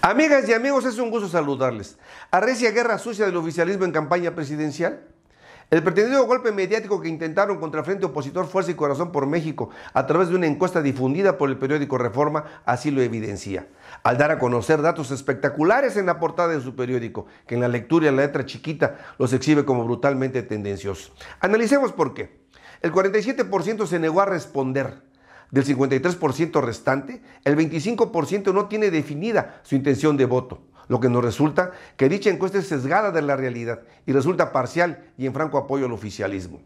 Amigas y amigos, es un gusto saludarles. Arrecia guerra sucia del oficialismo en campaña presidencial. El pretendido golpe mediático que intentaron contra el Frente Opositor Fuerza y Corazón por México a través de una encuesta difundida por el periódico Reforma así lo evidencia, al dar a conocer datos espectaculares en la portada de su periódico, que en la lectura y en la letra chiquita los exhibe como brutalmente tendenciosos. Analicemos por qué. El 47% se negó a responder del 53% restante, el 25% no tiene definida su intención de voto lo que nos resulta que dicha encuesta es sesgada de la realidad y resulta parcial y en franco apoyo al oficialismo.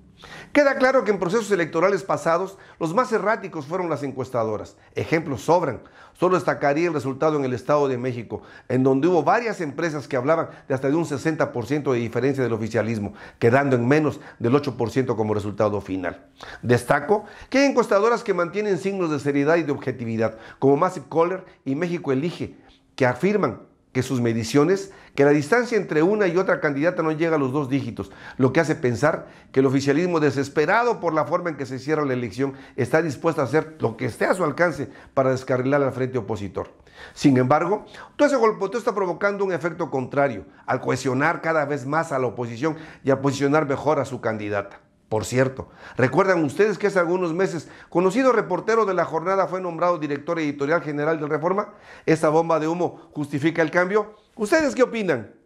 Queda claro que en procesos electorales pasados los más erráticos fueron las encuestadoras. Ejemplos sobran. Solo destacaría el resultado en el Estado de México, en donde hubo varias empresas que hablaban de hasta de un 60% de diferencia del oficialismo, quedando en menos del 8% como resultado final. Destaco que hay encuestadoras que mantienen signos de seriedad y de objetividad, como Massive Caller y México Elige, que afirman que sus mediciones, que la distancia entre una y otra candidata no llega a los dos dígitos, lo que hace pensar que el oficialismo, desesperado por la forma en que se cierra la elección, está dispuesto a hacer lo que esté a su alcance para descarrilar al frente opositor. Sin embargo, todo ese golpoteo está provocando un efecto contrario, al cohesionar cada vez más a la oposición y a posicionar mejor a su candidata. Por cierto, recuerdan ustedes que hace algunos meses, conocido reportero de la jornada fue nombrado director editorial general de Reforma. ¿Esta bomba de humo justifica el cambio? ¿Ustedes qué opinan?